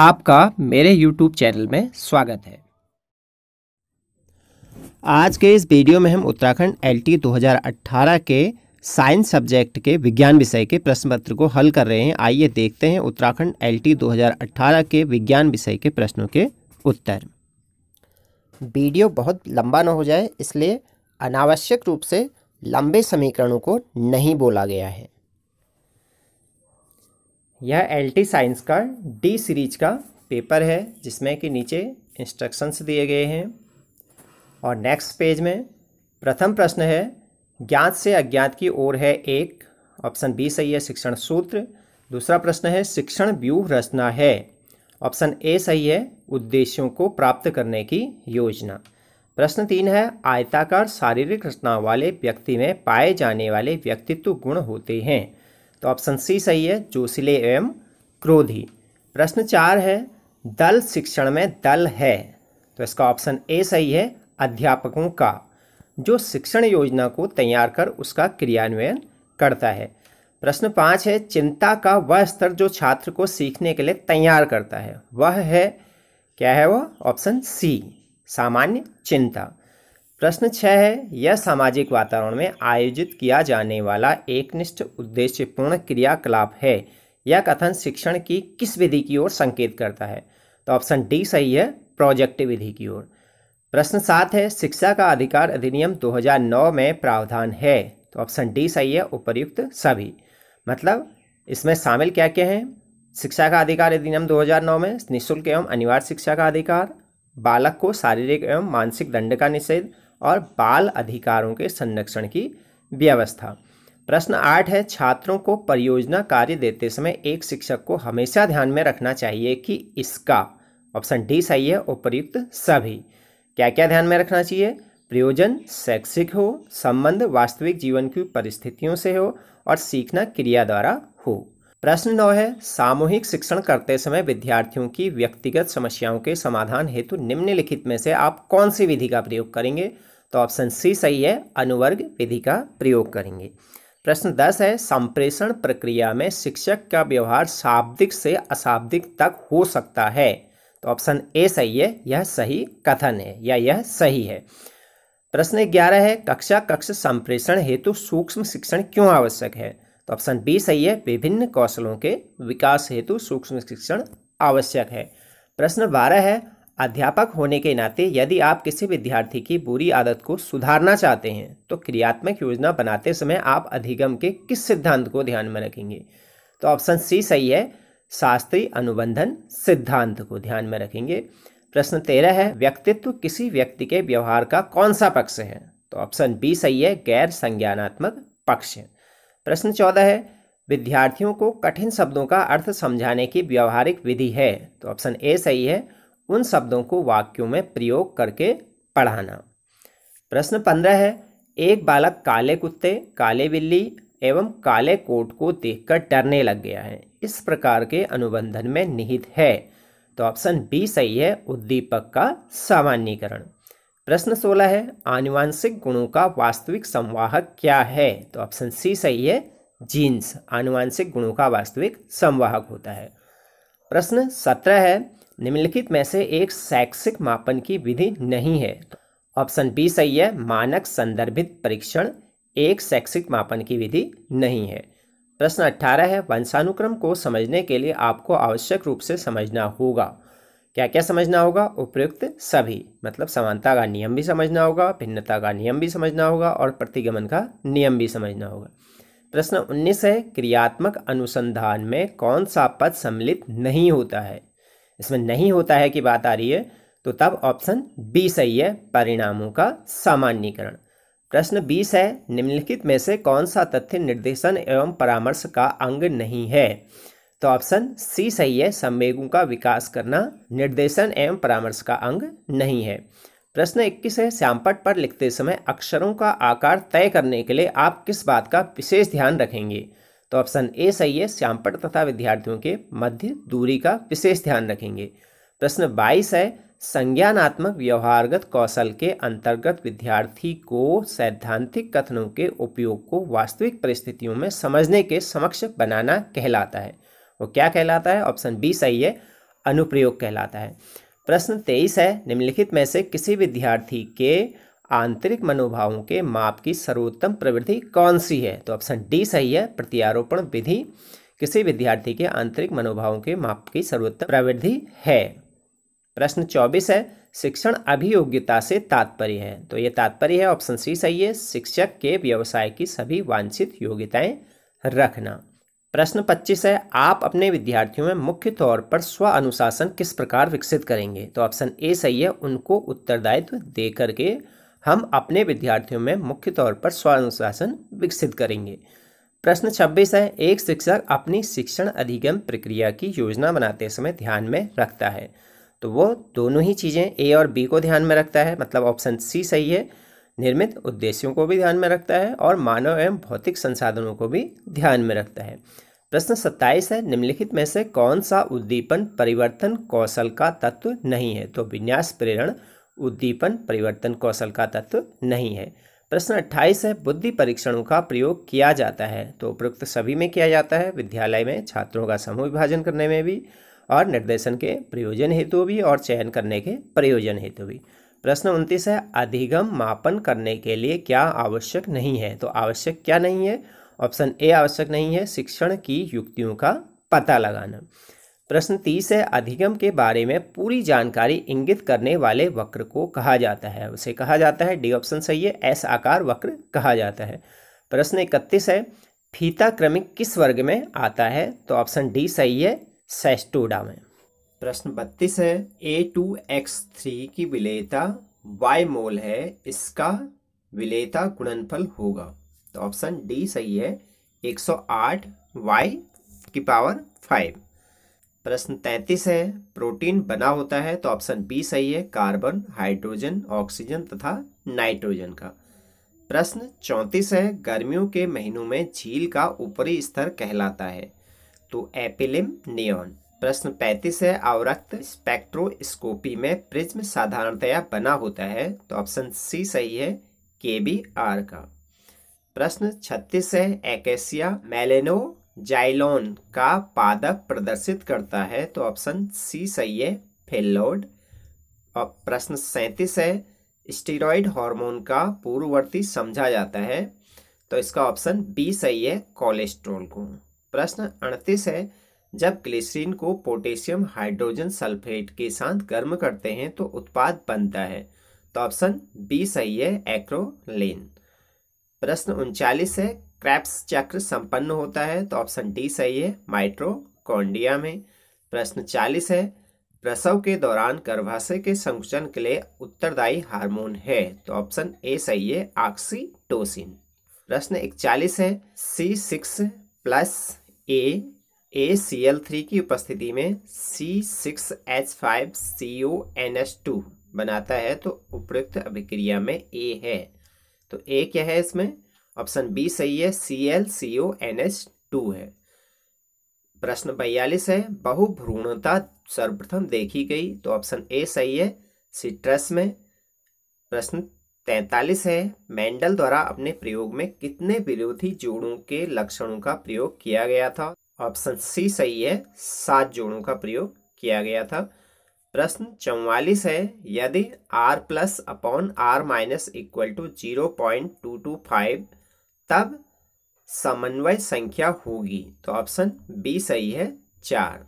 आपका मेरे YouTube channel में स्वागत है आज के इस वीडियो में हम उत्तराखंड एल 2018 के साइंस सब्जेक्ट के विज्ञान विषय के प्रश्न पत्र को हल कर रहे हैं आइए देखते हैं उत्तराखंड एल 2018 के विज्ञान विषय के प्रश्नों के उत्तर वीडियो बहुत लंबा न हो जाए इसलिए अनावश्यक रूप से लंबे समीकरणों को नहीं बोला गया है यह एल टी साइंस का डी सीरीज का पेपर है जिसमें कि नीचे इंस्ट्रक्शंस दिए गए हैं और नेक्स्ट पेज में प्रथम प्रश्न है ज्ञात से अज्ञात की ओर है एक ऑप्शन बी सही है शिक्षण सूत्र दूसरा प्रश्न है शिक्षण व्यूह रचना है ऑप्शन ए सही है उद्देश्यों को प्राप्त करने की योजना प्रश्न तीन है आयताकार शारीरिक रचना वाले व्यक्ति में पाए जाने वाले व्यक्तित्व गुण होते हैं तो ऑप्शन सी सही है जोशीले एवं क्रोधी प्रश्न चार है दल शिक्षण में दल है तो इसका ऑप्शन ए सही है अध्यापकों का जो शिक्षण योजना को तैयार कर उसका क्रियान्वयन करता है प्रश्न पाँच है चिंता का वह स्तर जो छात्र को सीखने के लिए तैयार करता है वह है क्या है वह ऑप्शन सी सामान्य चिंता प्रश्न छः है यह सामाजिक वातावरण में आयोजित किया जाने वाला एकनिष्ठ उद्देश्यपूर्ण क्रियाकलाप है यह कथन शिक्षण की किस विधि की ओर संकेत करता है तो ऑप्शन डी सही है प्रोजेक्ट विधि की ओर प्रश्न सात है शिक्षा का अधिकार अधिनियम 2009 में प्रावधान है तो ऑप्शन डी सही है उपयुक्त सभी मतलब इसमें शामिल क्या क्या हैं शिक्षा का अधिकार अधिनियम 2009 में निःशुल्क एवं अनिवार्य शिक्षा का अधिकार बालक को शारीरिक एवं मानसिक दंड का निषेध और बाल अधिकारों के संरक्षण की व्यवस्था प्रश्न आठ है छात्रों को परियोजना कार्य देते समय एक शिक्षक को हमेशा ध्यान में रखना चाहिए कि इसका ऑप्शन डी सही है उपयुक्त सभी क्या क्या ध्यान में रखना चाहिए प्रयोजन शैक्षिक हो संबंध वास्तविक जीवन की परिस्थितियों से हो और सीखना क्रिया द्वारा हो प्रश्न नौ है सामूहिक शिक्षण करते समय विद्यार्थियों की व्यक्तिगत समस्याओं के समाधान हेतु निम्नलिखित में से आप कौन सी विधि का प्रयोग करेंगे तो ऑप्शन सी सही है अनुवर्ग विधि का प्रयोग करेंगे प्रश्न दस है संप्रेषण प्रक्रिया में शिक्षक का व्यवहार शाब्दिक से अशाब्दिक तक हो सकता है तो ऑप्शन ए सही है यह सही कथन है या यह सही है प्रश्न ग्यारह है कक्षा कक्ष संप्रेषण हेतु सूक्ष्म शिक्षण क्यों आवश्यक है तो ऑप्शन बी सही है विभिन्न कौशलों के विकास हेतु सूक्ष्म शिक्षण आवश्यक है प्रश्न बारह है अध्यापक होने के नाते यदि आप किसी विद्यार्थी की बुरी आदत को सुधारना चाहते हैं तो क्रियात्मक योजना बनाते समय आप अधिगम के किस सिद्धांत को ध्यान में रखेंगे तो ऑप्शन सी सही है शास्त्रीय अनुबंधन सिद्धांत को ध्यान में रखेंगे प्रश्न तेरह है व्यक्तित्व किसी व्यक्ति के व्यवहार का कौन सा पक्ष है तो ऑप्शन बी सही है गैर संज्ञानात्मक पक्ष प्रश्न चौदह है विद्यार्थियों को कठिन शब्दों का अर्थ समझाने की व्यवहारिक विधि है तो ऑप्शन ए सही है उन शब्दों को वाक्यों में प्रयोग करके पढ़ाना प्रश्न पंद्रह है एक बालक काले कुत्ते काले बिल्ली एवं काले कोट को देखकर डरने लग गया है इस प्रकार के अनुबंधन में निहित है तो ऑप्शन बी सही है उद्दीपक का सामान्यकरण प्रश्न सोलह है आनुवांशिक गुणों का वास्तविक संवाहक क्या है तो ऑप्शन सी सही है जीन्स आनुवांशिक गुणों का वास्तविक संवाहक होता है प्रश्न सत्रह है निम्नलिखित में से एक शैक्षिक मापन की विधि नहीं है ऑप्शन बी सही है मानक संदर्भित परीक्षण एक शैक्षिक मापन की विधि नहीं है प्रश्न अट्ठारह है वंशानुक्रम को समझने के लिए आपको आवश्यक रूप से समझना होगा क्या क्या समझना होगा उपयुक्त सभी मतलब समानता का नियम भी समझना होगा भिन्नता का नियम भी समझना होगा और प्रतिगमन का नियम भी समझना होगा प्रश्न उन्नीस है क्रियात्मक अनुसंधान में कौन सा पद सम्मिलित नहीं होता है इसमें नहीं होता है कि बात आ रही है तो तब ऑप्शन बी सही है परिणामों का सामान्यकरण प्रश्न बीस है निम्नलिखित में से कौन सा तथ्य निर्देशन एवं परामर्श का अंग नहीं है तो ऑप्शन सी सही है संवेगों का विकास करना निर्देशन एवं परामर्श का अंग नहीं है प्रश्न इक्कीस है श्यामपट पर लिखते समय अक्षरों का आकार तय करने के लिए आप किस बात का विशेष ध्यान रखेंगे तो ऑप्शन ए सही है श्यामपट तथा विद्यार्थियों के मध्य दूरी का विशेष ध्यान रखेंगे प्रश्न 22 है संज्ञानात्मक व्यवहारगत कौशल के अंतर्गत विद्यार्थी को सैद्धांतिक कथनों के उपयोग को वास्तविक परिस्थितियों में समझने के समक्ष बनाना कहलाता है वो क्या कहलाता है ऑप्शन बी सही है अनुप्रयोग कहलाता है प्रश्न तेईस है निम्नलिखित में से किसी विद्यार्थी के आंतरिक मनोभावों के माप की सर्वोत्तम प्रवृत्ति कौन सी है तो ऑप्शन डी सही है प्रत्यारोपण विधि किसी विद्यार्थी के आंतरिक मनोभावों के माप की सर्वोत्तम प्रवृत्ति है प्रश्न चौबीस है शिक्षण अभियोग्यता से तात्पर्य है तो ये तात्पर्य है ऑप्शन सी सही है शिक्षक के व्यवसाय की सभी वांछित योग्यताएं रखना प्रश्न 25 है आप अपने विद्यार्थियों में मुख्य तौर पर स्व अनुशासन किस प्रकार विकसित करेंगे तो ऑप्शन ए सही है उनको उत्तरदायित्व दे करके हम अपने विद्यार्थियों में मुख्य तौर पर अनुशासन विकसित करेंगे प्रश्न 26 है एक शिक्षक अपनी शिक्षण अधिगम प्रक्रिया की योजना बनाते समय ध्यान में रखता है तो वो दोनों ही चीज़ें ए और बी को ध्यान में रखता है मतलब ऑप्शन सी सही है निर्मित उद्देश्यों को भी ध्यान में रखता है और मानव एवं भौतिक संसाधनों को भी ध्यान में रखता है प्रश्न सत्ताईस है निम्नलिखित में से कौन सा उद्दीपन परिवर्तन कौशल का तत्व नहीं है तो विन्यास प्रेरण उद्दीपन परिवर्तन कौशल का तत्व नहीं है प्रश्न अट्ठाईस है बुद्धि परीक्षणों का प्रयोग किया जाता है तो उपयुक्त सभी में किया जाता है विद्यालय में छात्रों का समूह विभाजन करने में भी और निर्देशन के प्रयोजन हेतु भी और चयन करने के प्रयोजन हेतु भी प्रश्न उनतीस है अधिगम मापन करने के लिए क्या आवश्यक नहीं है तो आवश्यक क्या नहीं है ऑप्शन ए आवश्यक नहीं है शिक्षण की युक्तियों का पता लगाना प्रश्न तीस है अधिगम के बारे में पूरी जानकारी इंगित करने वाले वक्र को कहा जाता है उसे कहा जाता है डी ऑप्शन सही है एस आकार वक्र कहा जाता है प्रश्न इकतीस है फीता क्रमिक किस वर्ग में आता है तो ऑप्शन डी सही है सेस्टोडा में प्रश्न बत्तीस है ए टू एक्स थ्री की विलेता वाई मोल है इसका विलेता गुणनफल होगा तो ऑप्शन डी सही है एक सौ आठ वाई की पावर फाइव प्रश्न तैतीस है प्रोटीन बना होता है तो ऑप्शन बी सही है कार्बन हाइड्रोजन ऑक्सीजन तथा नाइट्रोजन का प्रश्न चौंतीस है गर्मियों के महीनों में झील का ऊपरी स्तर कहलाता है तो एपिलिम नियॉन प्रश्न पैंतीस है आवरक्त स्पेक्ट्रोस्कोपी में प्रिज्म साधारणतया बना होता है तो ऑप्शन सी सही है के आर का प्रश्न छत्तीस है एकेसिया मेलेनो जाइलोन का पादप प्रदर्शित करता है तो ऑप्शन सी सही है फेलोड और प्रश्न सैंतीस है स्टीरॉयड हार्मोन का पूर्ववर्ती समझा जाता है तो इसका ऑप्शन बी सही है कोलेस्ट्रॉल को प्रश्न अड़तीस है जब ग्लिसरीन को पोटेशियम हाइड्रोजन सल्फेट के साथ गर्म करते हैं तो उत्पाद बनता है तो ऑप्शन बी सही है एक्रोलिन प्रश्न उनचालीस है क्रैप्स चक्र संपन्न होता है तो ऑप्शन डी सही है माइट्रोकॉन्डिया में प्रश्न चालीस है प्रसव के दौरान गर्भाशय के संकुचन के लिए उत्तरदायी हार्मोन है तो ऑप्शन ए सही है ऑक्सीटोसिन प्रश्न इकचालीस है C six plus A A C L three की उपस्थिति में C six H five C O N H two बनाता है तो उपयुक्त अभिक्रिया में ए है तो ए क्या है इसमें ऑप्शन बी सही है C L C O N H two है प्रश्न बयालीस है बहुभ्रूणता सर्वप्रथम देखी गई तो ऑप्शन ए सही है सिट्रस में प्रश्न तैतालीस है मेंडल द्वारा अपने प्रयोग में कितने विरोधी जोड़ों के लक्षणों का प्रयोग किया गया था ऑप्शन सी सही है सात जोड़ों का प्रयोग किया गया था प्रश्न चौवालीस है यदि R plus upon R minus equal to zero point two two five तब समन्वय संख्या होगी तो ऑप्शन बी सही है चार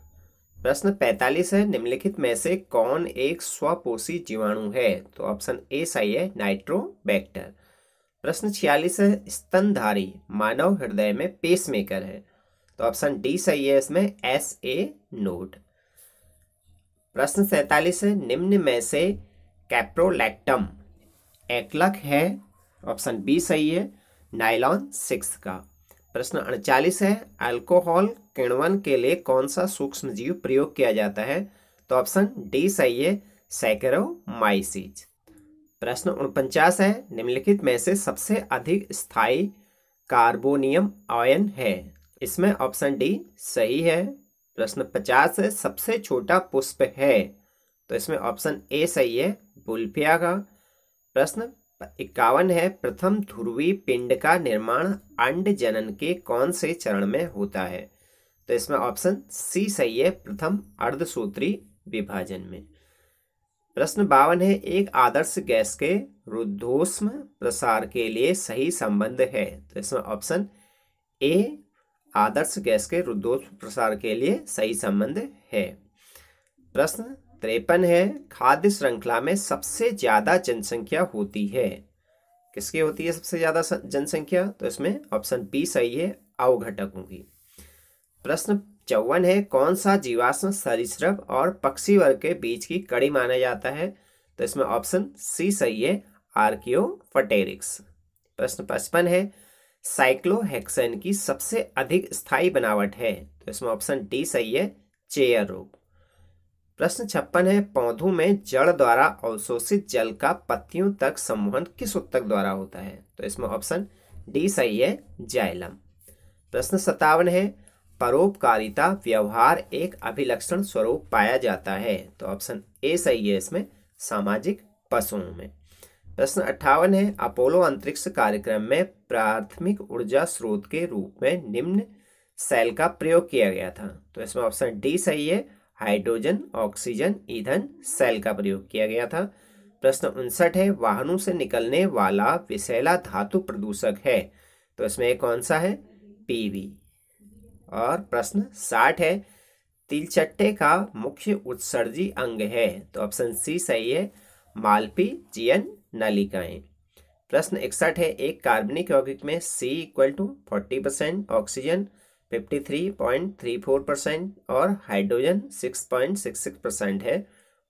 प्रश्न 45 है निम्नलिखित में से कौन एक स्वपोषी जीवाणु है तो ऑप्शन ए सही है नाइट्रोबैक्टर प्रश्न 46 है स्तनधारी मानव हृदय में पेसमेकर है तो ऑप्शन डी सही है इसमें एस ए नोट प्रश्न 47 है निम्न में से कैप्रोलैक्टम एकलक है ऑप्शन बी सही है नाइलॉन सिक्स का प्रश्न अड़चालीस है अल्कोहल किणवन के लिए कौन सा सूक्ष्म जीव प्रयोग किया जाता है तो ऑप्शन डी सही है सैकरोमाइसिज प्रश्न उनपचास है निम्नलिखित में से सबसे अधिक स्थायी कार्बोनियम आयन है इसमें ऑप्शन डी सही है प्रश्न पचास है सबसे छोटा पुष्प है तो इसमें ऑप्शन ए सही है बुल्फिया का प्रश्न इक्यावन है प्रथम ध्रुवी पिंड का निर्माण अंड जनन के कौन से चरण में होता है तो इसमें ऑप्शन सी सही है प्रथम अर्धसूत्री विभाजन में प्रश्न बावन है एक आदर्श गैस के रुद्धोष्म प्रसार के लिए सही संबंध है तो इसमें ऑप्शन ए आदर्श गैस के रुद्धोष्म प्रसार के लिए सही संबंध है प्रश्न त्रेपन है खाद्य श्रृंखला में सबसे ज़्यादा जनसंख्या होती है किसकी होती है सबसे ज़्यादा जनसंख्या तो इसमें ऑप्शन बी सही है अवघटकों की प्रश्न चौवन है कौन सा जीवाश्म सरिश्रव और पक्षी वर्ग के बीच की कड़ी माना जाता है तो इसमें ऑप्शन सी सही है फटेरिक्स प्रश्न पचपन है साइक्लोहेक्सन की सबसे अधिक स्थायी बनावट है तो इसमें ऑप्शन डी सही है चेयर रोग प्रश्न छप्पन है पौधों में जड़ द्वारा अवशोषित जल का पत्तियों तक सम्मोहन किस उत्तक द्वारा होता है तो इसमें ऑप्शन डी सही है जाइलम प्रश्न सत्तावन है परोपकारिता व्यवहार एक अभिलक्षण स्वरूप पाया जाता है तो ऑप्शन ए सही है इसमें सामाजिक पशुओं में प्रश्न अट्ठावन है अपोलो अंतरिक्ष कार्यक्रम में प्राथमिक ऊर्जा स्रोत के रूप में निम्न सेल का प्रयोग किया गया था तो इसमें ऑप्शन डी सही है हाइड्रोजन ऑक्सीजन ईंधन सेल का प्रयोग किया गया था प्रश्न उनसठ है वाहनों से निकलने वाला विषैला धातु प्रदूषक है तो इसमें कौन सा है पीवी और प्रश्न साठ है तिलचट्टे का मुख्य उत्सर्जी अंग है तो ऑप्शन सी सही है मालपी जियन नलिकाएं प्रश्न इकसठ है एक कार्बनिक यौगिक में C equal to forty percent oxygen 53.34 percent और हाइड्रोजन 6.66 परसेंट है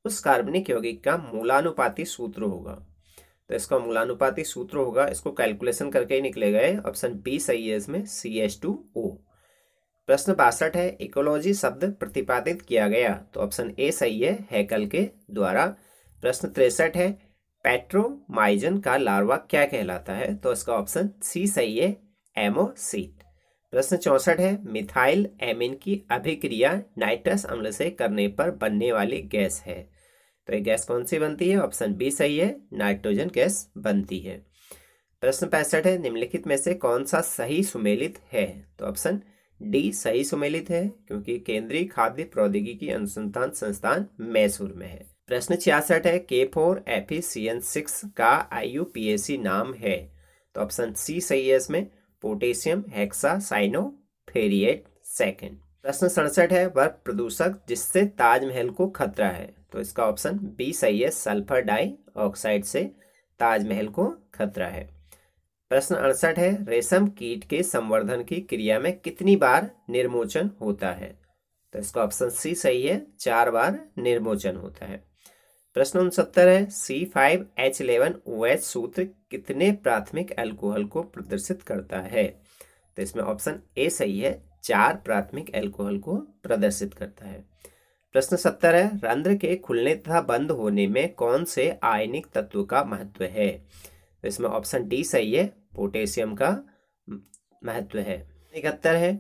उस कार्बनिक यौगिक का मूलानुपाती सूत्र होगा तो इसका मूलानुपाती सूत्र होगा इसको कैलकुलेशन करके ही निकले गए ऑप्शन बी सही है इसमें सी एच टू ओ प्रश्न बासठ है इकोलॉजी शब्द प्रतिपादित किया गया तो ऑप्शन ए सही है हैकल के द्वारा प्रश्न तिरसठ है पेट्रोमाइजन का लार्वा क्या कहलाता है तो इसका ऑप्शन सी सही है एमोसीट प्रश्न चौसठ है मिथाइल एमिन की अभिक्रिया नाइट्रस अम्ल से करने पर बनने वाली गैस है तो ये गैस कौन सी बनती है ऑप्शन बी सही है नाइट्रोजन गैस बनती है प्रश्न पैंसठ है निम्नलिखित में से कौन सा सही सुमेलित है तो ऑप्शन डी सही सुमेलित है क्योंकि केंद्रीय खाद्य प्रौद्योगिकी अनुसंधान संस्थान मैसूर में है प्रश्न छियासठ है के फोर एफ सिक्स e का आई नाम है तो ऑप्शन सी सही है इसमें पोटेशियम हेक्सा फेरिएट सेकेंड प्रश्न सड़सठ है वर्ग प्रदूषक जिससे ताजमहल को खतरा है तो इसका ऑप्शन बी सही है सल्फर डाई ऑक्साइड से ताजमहल को खतरा है प्रश्न अड़सठ है रेशम कीट के संवर्धन की क्रिया में कितनी बार निर्मोचन होता है तो इसका ऑप्शन सी सही है चार बार निर्मोचन होता है प्रश्न उनसत्तर है C five H eleven O H सूत्र कितने प्राथमिक अल्कोहल को प्रदर्शित करता है तो इसमें ऑप्शन ए सही है चार प्राथमिक अल्कोहल को प्रदर्शित करता है प्रश्न सत्तर है रंध्र के खुलने तथा बंद होने में कौन से आयनिक तत्व का महत्व है तो इसमें ऑप्शन डी सही है पोटेशियम का महत्व है इकहत्तर है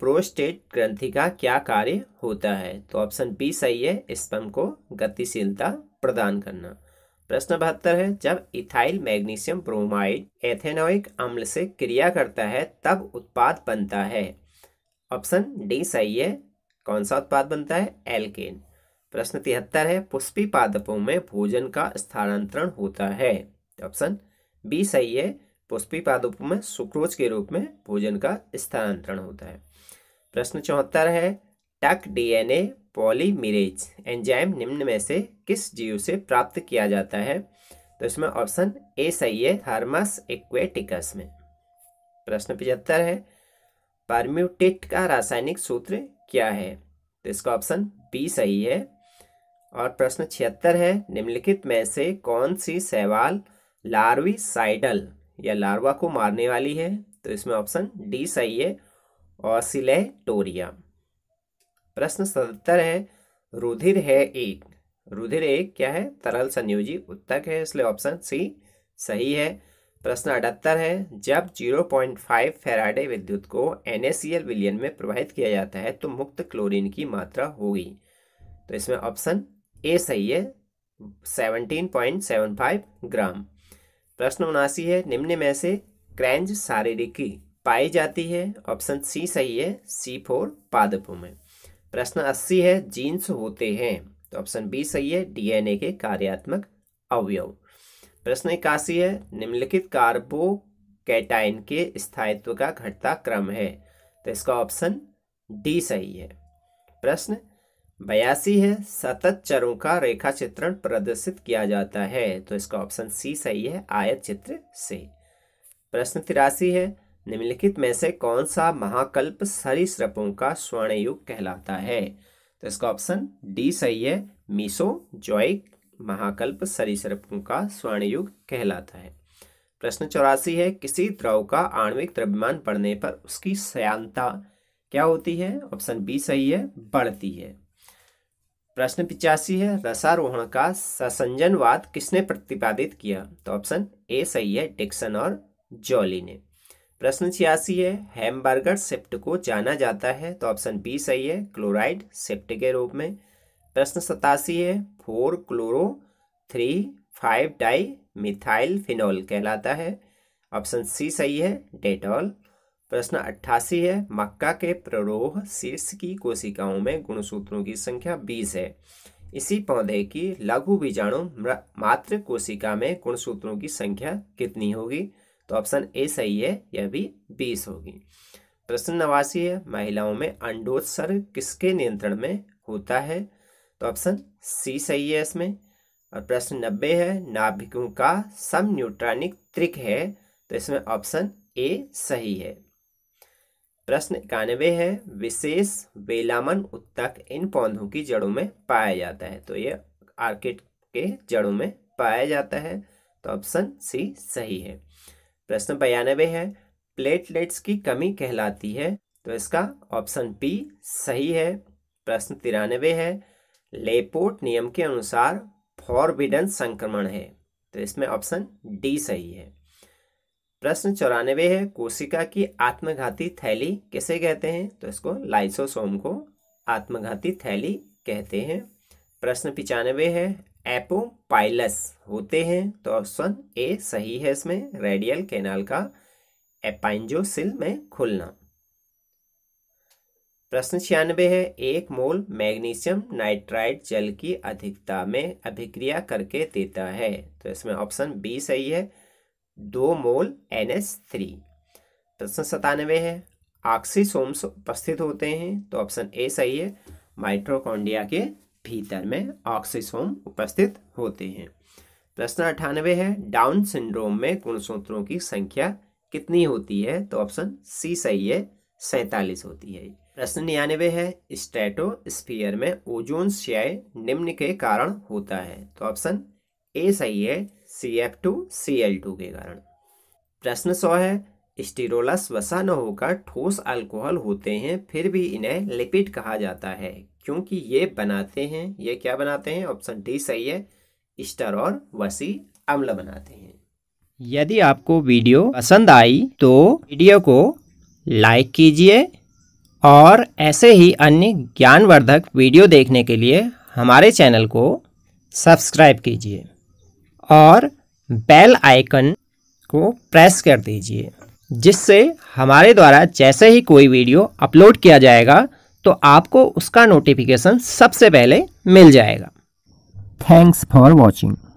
प्रोस्टेट ग्रंथि का क्या कार्य होता है तो ऑप्शन बी सही है स्पम को गतिशीलता प्रदान करना प्रश्न बहत्तर है जब इथाइल मैग्नीशियम ब्रोमाइड एथेनोइक अम्ल से क्रिया करता है तब उत्पाद बनता है ऑप्शन डी सही है कौन सा उत्पाद बनता है एल्केन प्रश्न तिहत्तर है पुष्पी पादपों में भोजन का स्थानांतरण होता है ऑप्शन बी सही है पुष्पी पादपों में सुक्रोज के रूप में भोजन का स्थानांतरण होता है प्रश्न चौहत्तर है टक डीएनए पॉलीमिरेज एंजाइम निम्न में से किस जीव से प्राप्त किया जाता है तो इसमें ऑप्शन ए सही है हार्मस एक्वेटिकस में प्रश्न पिछहत्तर है पार्म्यूटेट का रासायनिक सूत्र क्या है तो इसका ऑप्शन बी सही है और प्रश्न छिहत्तर है निम्नलिखित में से कौन सी सवाल लार्वी साइडल या लार्वा को मारने वाली है तो इसमें ऑप्शन डी सही है ऑसिलेटोरिया प्रश्न सत्तर है रुधिर है एक रुधिर एक क्या है तरल संयोजी उत्तक है इसलिए ऑप्शन सी सही है प्रश्न अठहत्तर है जब 0.5 फेराडे विद्युत को एन विलियन में प्रवाहित किया जाता है तो मुक्त क्लोरीन की मात्रा होगी तो इसमें ऑप्शन ए सही है 17.75 ग्राम प्रश्न उनासी है निम्न में से क्रेंज शारीरिकी पाई जाती है ऑप्शन सी सही है सी फोर पादपों में प्रश्न अस्सी है जीन्स होते हैं तो ऑप्शन बी सही है डीएनए के कार्यात्मक अवयव प्रश्न इक्यासी है निम्नलिखित कार्बो कैटाइन के स्थायित्व का घटता क्रम है तो इसका ऑप्शन डी सही है प्रश्न बयासी है सतत चरों का रेखा चित्रण प्रदर्शित किया जाता है तो इसका ऑप्शन सी सही है आयत चित्र से प्रश्न तिरासी है निम्नलिखित में से कौन सा महाकल्प सरीसृपों का स्वर्ण युग कहलाता है तो इसका ऑप्शन डी सही है मीसो जॉइक महाकल्प सरीसृपों का स्वर्ण युग कहलाता है प्रश्न चौरासी है किसी द्रव का आणविक द्रव्यमान बढ़ने पर उसकी सयानता क्या होती है ऑप्शन बी सही है बढ़ती है प्रश्न पिचासी है रसारोहण का ससंजनवाद किसने प्रतिपादित किया तो ऑप्शन ए सही है डिक्सन और जॉली ने प्रश्न छियासी है हैमबर्गर सेप्ट को जाना जाता है तो ऑप्शन बी सही है क्लोराइड सेप्ट के रूप में प्रश्न सतासी है four chloro three five di methyl phenol कहलाता है ऑप्शन सी सही है डेटॉल प्रश्न अट्ठासी है मक्का के प्ररोह शीर्ष की कोशिकाओं में गुणसूत्रों की संख्या बीस है इसी पौधे की लघु बीजाणु मात्र कोशिका में गुणसूत्रों की संख्या कितनी होगी तो ऑप्शन ए सही है यह भी बीस होगी प्रश्न नवासी है महिलाओं में अंडोत्सर्ग किसके नियंत्रण में होता है तो ऑप्शन सी सही है इसमें और प्रश्न नब्बे है नाभिकों का सम न्यूट्रॉनिक त्रिक है तो इसमें ऑप्शन ए सही है प्रश्न इक्यानवे है विशेष बेलामन उत्तक इन पौधों की जड़ों में पाया जाता है तो ये आर्किड के जड़ों में पाया जाता है तो ऑप्शन सी सही है प्रश्न बयानबे है प्लेटलेट्स की कमी कहलाती है तो इसका ऑप्शन बी सही है प्रश्न तिरानबे है लेपोर्ट नियम के अनुसार फॉरबिडन संक्रमण है तो इसमें ऑप्शन डी सही है प्रश्न चौरानवे है कोशिका की आत्मघाती थैली किसे कहते हैं तो इसको लाइसोसोम को आत्मघाती थैली कहते हैं प्रश्न पिचानवे है एपोपाइलस होते हैं तो ऑप्शन ए सही है इसमें रेडियल कैनाल का एपाइंजोसिल में खुलना प्रश्न छियानबे है एक मोल मैग्नीशियम नाइट्राइड जल की अधिकता में अभिक्रिया करके देता है तो इसमें ऑप्शन बी सही है दो मोल एन एस थ्री प्रश्न सतानवे है ऑक्सीसोम्स उपस्थित होते हैं तो ऑप्शन ए सही है माइट्रोकॉन्डिया के भीतर में ऑक्सीसोम उपस्थित होते हैं प्रश्न अठानवे है डाउन सिंड्रोम में गुणसूत्रों की संख्या कितनी होती है तो ऑप्शन सी सही है सैतालीस होती है प्रश्न निन्यानवे है स्टेटोस्फीयर में ओजोन क्षय निम्न के कारण होता है तो ऑप्शन ए सही है C F two C L two के कारण प्रश्न सौ है स्टीरोलस वसा न होकर ठोस अल्कोहल होते हैं फिर भी इन्हें लिपिड कहा जाता है क्योंकि ये बनाते हैं ये क्या बनाते हैं ऑप्शन डी सही है स्टर और वसी अम्ल बनाते हैं यदि आपको वीडियो पसंद आई तो वीडियो को लाइक कीजिए और ऐसे ही अन्य ज्ञानवर्धक वीडियो देखने के लिए हमारे चैनल को सब्सक्राइब कीजिए और बेल आइकन को प्रेस कर दीजिए जिससे हमारे द्वारा जैसे ही कोई वीडियो अपलोड किया जाएगा तो आपको उसका नोटिफिकेशन सबसे पहले मिल जाएगा थैंक्स फॉर वॉचिंग